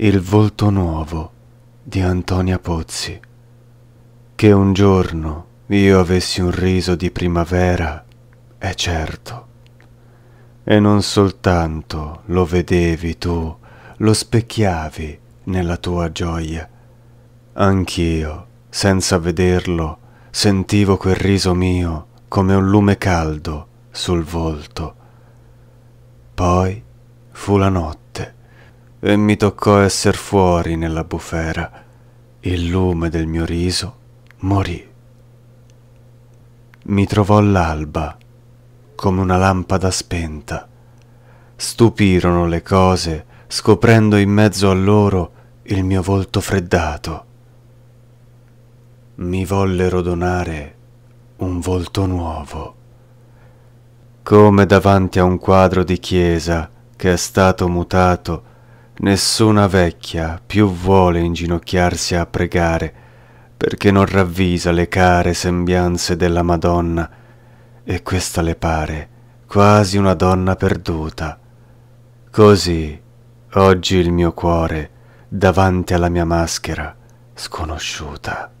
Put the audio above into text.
Il volto nuovo di Antonia Pozzi. Che un giorno io avessi un riso di primavera è certo. E non soltanto lo vedevi tu, lo specchiavi nella tua gioia. Anch'io, senza vederlo, sentivo quel riso mio come un lume caldo sul volto. Poi fu la notte e mi toccò esser fuori nella bufera. Il lume del mio riso morì. Mi trovò l'alba, come una lampada spenta. Stupirono le cose, scoprendo in mezzo a loro il mio volto freddato. Mi vollero donare un volto nuovo, come davanti a un quadro di chiesa che è stato mutato Nessuna vecchia più vuole inginocchiarsi a pregare, perché non ravvisa le care sembianze della Madonna, e questa le pare quasi una donna perduta. Così, oggi il mio cuore, davanti alla mia maschera sconosciuta.